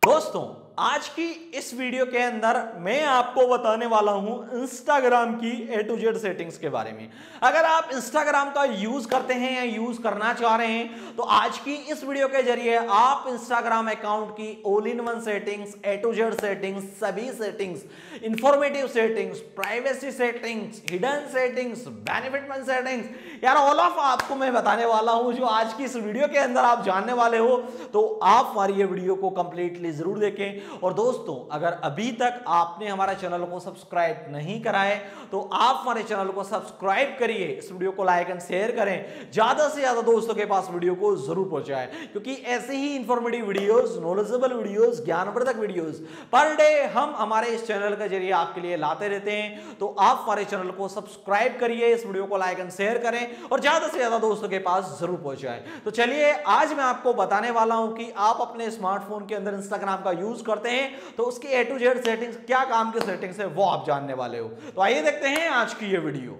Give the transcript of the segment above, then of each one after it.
Boston! आज की इस वीडियो के अंदर मैं आपको बताने वाला हूं इंस्टाग्राम की ए टू जेड सेटिंग्स के बारे में अगर आप इंस्टाग्राम का यूज करते हैं या यूज करना चाह रहे हैं तो आज की इस वीडियो के जरिए आप इंस्टाग्राम अकाउंट की all in one settings A to Z settings सभी settings informative settings privacy settings hidden settings benefit settings यार ऑल ऑफ आपको मैं बताने वाला हूं जो आज की इस वीडियो के अंदर आप जानने वाले हो तो आप हमारी ये वीडियो को कंप्लीटली जरूर देखें और दोस्तों अगर अभी तक आपने हमारे चैनल को सब्सक्राइब नहीं करा है तो आप हमारे चैनल को सब्सक्राइब करिए इस वीडियो को लाइक एंड शेयर करें ज़्यादा से ज़्यादा दोस्तों के पास वीडियो को जरूर पहुंचाए क्योंकि ऐसे ही इंफॉर्मेटिव वीडियोज नॉलेजेबल वीडियोस ज्ञानवर्धक वीडियोस पर डे हम हमारे इस चैनल के जरिए आपके लिए लाते रहते हैं तो आप हमारे चैनल को सब्सक्राइब करिए इस वीडियो को लाइक एंड शेयर करें और ज़्यादा से ज़्यादा दोस्तों के पास जरूर पहुंचाए तो चलिए आज मैं आपको बताने वाला हूं कि आप अपने स्मार्टफोन के अंदर इंस्टाग्राम का यूज़ करते करते हैं तो उसकी ए टू जेड सेटिंग्स क्या काम की सेटिंग्स है वो आप जानने वाले हो तो आइए देखते हैं आज की ये वीडियो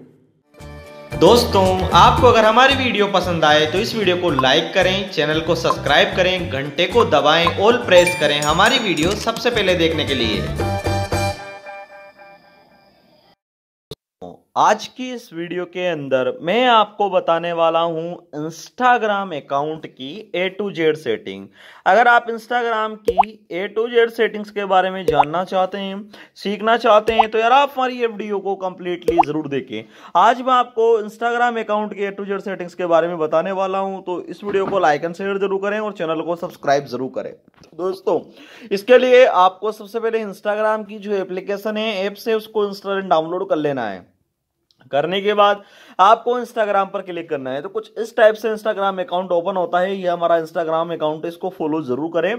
दोस्तों आपको अगर हमारी वीडियो पसंद आए तो इस वीडियो को लाइक करें चैनल को सब्सक्राइब करें घंटे को दबाएं ऑल प्रेस करें हमारी वीडियो सबसे पहले देखने के लिए आज की इस वीडियो के अंदर मैं आपको बताने वाला हूं इंस्टाग्राम अकाउंट की ए टू जेड सेटिंग अगर आप इंस्टाग्राम की ए टू जेड सेटिंग्स के बारे में जानना चाहते हैं सीखना चाहते हैं तो यार आप हमारी ये वीडियो को कंप्लीटली ज़रूर देखें आज मैं आपको इंस्टाग्राम अकाउंट की ए टू जेड सेटिंग्स के बारे में बताने वाला हूँ तो इस वीडियो को लाइक एंड शेयर जरूर करें और चैनल को सब्सक्राइब जरूर करें दोस्तों इसके लिए आपको सबसे पहले इंस्टाग्राम की जो एप्लीकेशन है ऐप से उसको इंस्टाग्राम डाउनलोड कर लेना है करने के बाद आपको इंस्टाग्राम पर क्लिक करना है तो कुछ इस टाइप से इंस्टाग्राम अकाउंट ओपन होता है ये हमारा इंस्टाग्राम अकाउंट है इसको फॉलो जरूर करें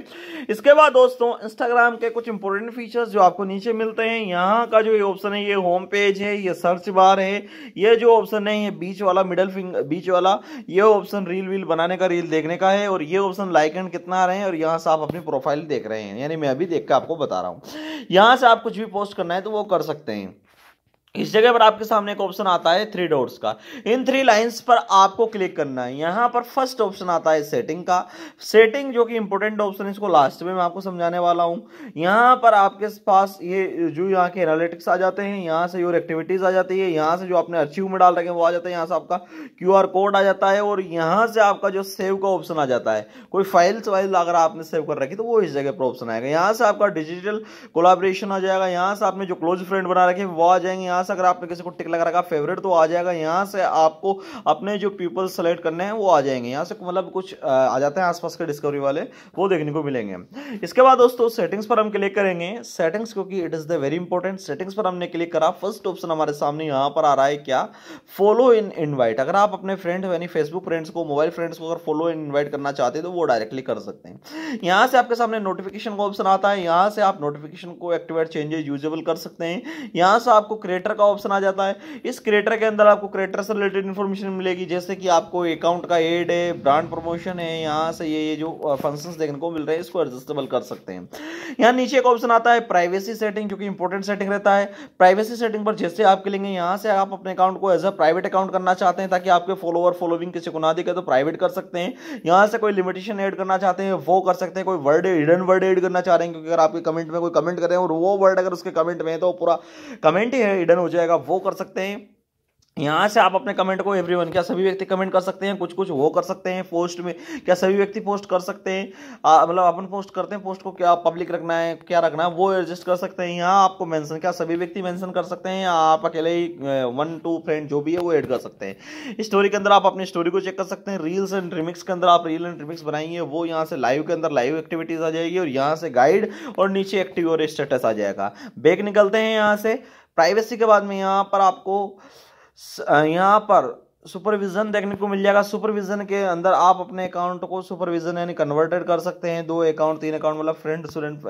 इसके बाद दोस्तों इंस्टाग्राम के कुछ इंपॉर्टेंट फीचर्स जो आपको नीचे मिलते हैं यहाँ का जो ये ऑप्शन है ये होम पेज है ये सर्च बार है ये जो ऑप्शन है ये बीच वाला मिडल फिंगर बीच वाला ये ऑप्शन रील वील बनाने का रील देखने का है और ये ऑप्शन लाइक एंड कितना आ रहे हैं और यहाँ से आप अपनी प्रोफाइल देख रहे हैं यानी मैं अभी देख कर आपको बता रहा हूँ यहाँ से आप कुछ भी पोस्ट करना है तो वो कर सकते हैं इस जगह पर आपके सामने एक ऑप्शन आता है थ्री डॉट्स का इन थ्री लाइंस पर आपको क्लिक करना है यहाँ पर फर्स्ट ऑप्शन आता है सेटिंग का सेटिंग जो कि इंपॉर्टेंट ऑप्शन है इसको लास्ट में मैं आपको समझाने वाला हूँ यहाँ पर आपके पास ये जो यहाँ के एनालिटिक्स आ जाते हैं यहाँ से योर एक्टिविटीज़ आ जाती है यहाँ से जो आपने अचीव में डाल रखे हैं वो आ जाते हैं यहाँ से आपका क्यू कोड आ जाता है और यहाँ से आपका जो सेव का ऑप्शन आ जाता है कोई फाइल्स वाइल अगर आपने सेव कर रखी तो वो इस जगह पर ऑप्शन आएगा यहाँ से आपका डिजिटल कोलाब्रेशन आ जाएगा यहाँ से आपने जो क्लोज फ्रेंड बना रखे वो आ जाएंगे यहाँ यहाँ से अगर आपने किसी को टिक लगा रखा फेवरेट तो आ जाएगा यहाँ से आपको अपने जो पीपल सेलेक्ट करने हैं वो आ जाएंगे यहाँ से मतलब कुछ आ जाते हैं आसपास के डिस्कवरी वाले वो देखने को मिलेंगे इसके बाद दोस्तों सेटिंग्स पर हम क्लिक करेंगे सेटिंग्स क्योंकि it is the very important settings पर हमने क्लिक करा फर्स्ट ऑप्शन हमारे सामने यहाँ पर आ रहा है क्या फॉलो इन इन्वाइट अगर आप अपने फ्रेंड यानी फेसबुक फ्रेंड्स को मोबाइल फ्रेंड्स को अगर फॉलो इन इन्वाइट करना चाहते हैं तो वो डायरेक्टली कर सकते हैं यहाँ से आपके सामने नोटिफिकेशन का ऑप्शन आता है यहाँ से आप नोटिफिकेशन को एक्टिवेट चेंजेस यूजेबल कर सकते हैं यहाँ से आपको क्रिएटर क्रिएटर का ऑप्शन आ जाता है इस क्रिएटर के अंदर आपको क्रिएटर से रिलेटेड इन्फॉर्मेशन मिलेगी जैसे कि आपको अकाउंट का एड है ब्रांड प्रमोशन है यहाँ से ये ये जो फंक्शंस देखने को मिल रहे हैं इसको एडजस्टेबल कर सकते हैं यहाँ नीचे एक ऑप्शन आता है प्राइवेसी सेटिंग जो कि इंपॉर्टेंट सेटिंग रहता है प्राइवेसी सेटिंग पर जैसे आप क्लिंग यहाँ से आप अपने अकाउंट को एज अ प्राइवेट अकाउंट करना चाहते हैं ताकि आपके फॉलोअर फॉलोविंग किसी को ना दिखे तो प्राइवेट कर सकते हैं यहाँ से कोई लिमिटेशन एड करना चाहते हैं वो कर सकते हैं कोई वर्ड हिडन वर्ड एड करना चाह रहे हैं क्योंकि अगर आपके कमेंट में कोई कमेंट करें और वो वर्ड अगर उसके कमेंट में है तो पूरा कमेंट ही है हिडन हो जाएगा वो कर सकते हैं यहाँ से आप अपने कमेंट को एवरीवन क्या सभी व्यक्ति कमेंट कर सकते हैं कुछ कुछ वो कर सकते हैं पोस्ट में क्या सभी व्यक्ति पोस्ट कर सकते हैं मतलब अपन पोस्ट करते हैं पोस्ट को क्या पब्लिक रखना है क्या रखना है वो एडजस्ट कर सकते हैं यहाँ आपको मेंशन क्या सभी व्यक्ति मेंशन कर सकते हैं आप अकेले ही वन टू फ्रेंड जो भी है वो एड कर सकते हैं स्टोरी के अंदर आप अपनी स्टोरी को चेक कर सकते हैं रील्स एंड रिमिक्स के अंदर आप रील एंड रिमिक्स बनाएंगे वो यहाँ से लाइव के अंदर लाइव एक्टिविटीज़ आ जाएगी और यहाँ से गाइड और नीचे एक्टिव और स्टेटस आ जाएगा बेक निकलते हैं यहाँ से प्राइवेसी के बाद में यहाँ पर आपको यहाँ पर सुपरविज़न देखने को मिल जाएगा सुपरविज़न के अंदर आप अपने अकाउंट को सुपरविज़न यानी कन्वर्टेड कर सकते हैं दो अकाउंट तीन अकाउंट मतलब फ्रेंड स्टूडेंट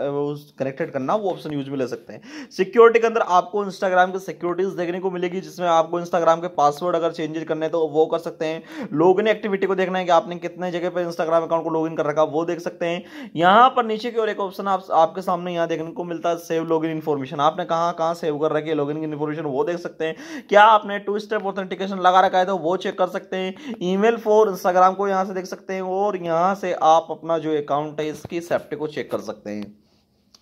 कनेक्टेड करना वो ऑप्शन यूज में ले सकते हैं सिक्योरिटी के अंदर आपको इंस्टाग्राम की सिक्योरिटीज़ देखने को मिलेगी जिसमें आपको इंस्टाग्राम के पासवर्ड अगर चेंजेज करने तो वो कर सकते हैं लॉग इन एक्टिविटी को देखना है कि आपने कितने जगह पर इंस्टाग्राम अकाउंट को लॉग इन कर रखा वो देख सकते हैं यहाँ पर नीचे की ओर एक ऑप्शन आप, आपके सामने यहाँ देखने को मिलता है सेव लॉग इन इन्फॉर्मेशन आपने कहाँ कहाँ सेव कर रखी है लॉग इन इन्फॉर्मेशन वो देख सकते हैं क्या आपने टू स्टेप ऑथेंटिकेशन लगा रखा है तो वो चेक कर सकते हैं ईमेल फॉर इंस्टाग्राम को यहाँ से देख सकते हैं और यहाँ से आप अपना जो अकाउंट है इसकी सेफ्टी को चेक कर सकते हैं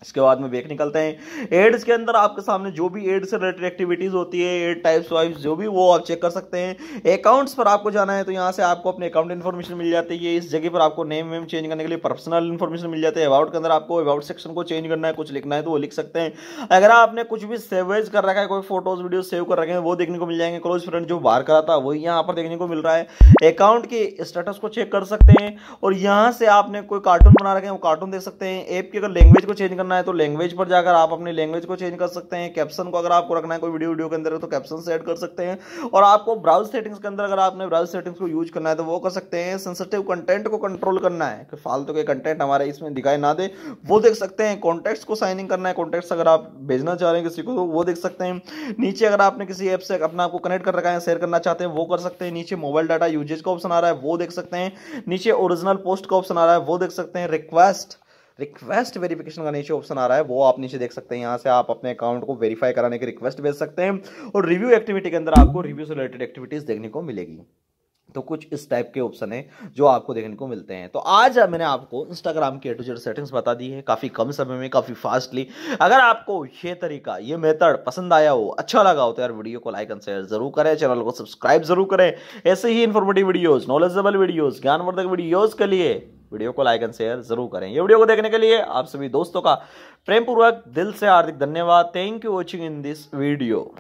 इसके बाद में ब्रेक निकलते हैं एड्स के अंदर आपके सामने जो भी एड्स से रिलेटेड एक्टिविटीज़ होती है एड टाइप्स वाइप जो भी वो आप चेक कर सकते हैं अकाउंट्स पर आपको जाना है तो यहाँ से आपको अपने अकाउंट इन्फॉर्मेशन मिल जाती है इस जगह पर आपको नेम वेम चेंज करने के लिए पर्सनल इन्फॉर्मेशन मिल जाती है अबाउट के अंदर आपको अबाउट सेक्शन को चेंज करना है कुछ लिखना है तो वो लिख सकते हैं अगर आपने कुछ भी सेवेज कर रखा है कोई फोटोज वीडियो सेव कर रखे हैं वो देखने को मिल जाएंगे क्लोज फ्रेंड जो बाहर करा था वही यहाँ पर देखने को मिल रहा है अकाउंट के स्टेटस को चेक कर सकते हैं और यहाँ से आपने कोई कार्टून बना रखे हैं वो कार्टून देख सकते हैं ऐप की अगर लैंग्वेज को चेंज करना करना है तो लैंग्वेज पर जाकर आप अपनी लैंग्वेज को चेंज कर सकते हैं कैप्शन को अगर आपको रखना है कोई वीडियो वीडियो के अंदर तो कैप्शन से ऐड कर सकते हैं और आपको ब्राउज सेटिंग्स के अंदर अगर आपने ब्राउज सेटिंग्स को यूज करना है तो वो कर सकते हैं सेंसिटिव कंटेंट को कंट्रोल करना है फालतू के कंटेंट हमारे इसमें दिखाई ना दे वो देख सकते हैं कॉन्टैक्ट्स को साइनिंग करना है कॉन्टैक्ट्स अगर आप भेजना चाह रहे हैं किसी को तो वो देख सकते हैं नीचे अगर आपने किसी ऐप से अपना आपको कनेक्ट कर रखा है शेयर करना चाहते हैं वो कर सकते हैं नीचे मोबाइल डाटा यूजेज का ऑप्शन आ रहा है वो देख सकते हैं नीचे ओरिजिनल पोस्ट का ऑप्शन आ रहा है वो देख सकते हैं रिक्वेस्ट रिक्वेस्ट वेरिफिकेशन का नीचे ऑप्शन आ रहा है वो आप नीचे देख सकते हैं यहाँ से आप अपने अकाउंट को वेरीफाई कराने की रिक्वेस्ट भेज सकते हैं और रिव्यू एक्टिविटी के अंदर आपको रिव्यू से रिलेटेड एक्टिविटीज़ देखने को मिलेगी तो कुछ इस टाइप के ऑप्शन है जो आपको देखने को मिलते हैं तो आज मैंने आपको इंस्टाग्राम की ए टू जेड सेटिंग्स बता दी है काफ़ी कम समय में काफ़ी फास्टली अगर आपको ये तरीका ये मेथड पसंद आया हो अच्छा लगा हो तो यार वीडियो को लाइक एंड शेयर जरूर करें चैनल को सब्सक्राइब जरूर करें ऐसे ही इन्फॉर्मेटिव वीडियोज़ नॉलेजेबल वीडियोज़ ज्ञानवर्धक वीडियोज़ के लिए वीडियो को लाइक एंड शेयर जरूर करें ये वीडियो को देखने के लिए आप सभी दोस्तों का प्रेमपूर्वक दिल से हार्दिक धन्यवाद thank you watching in this video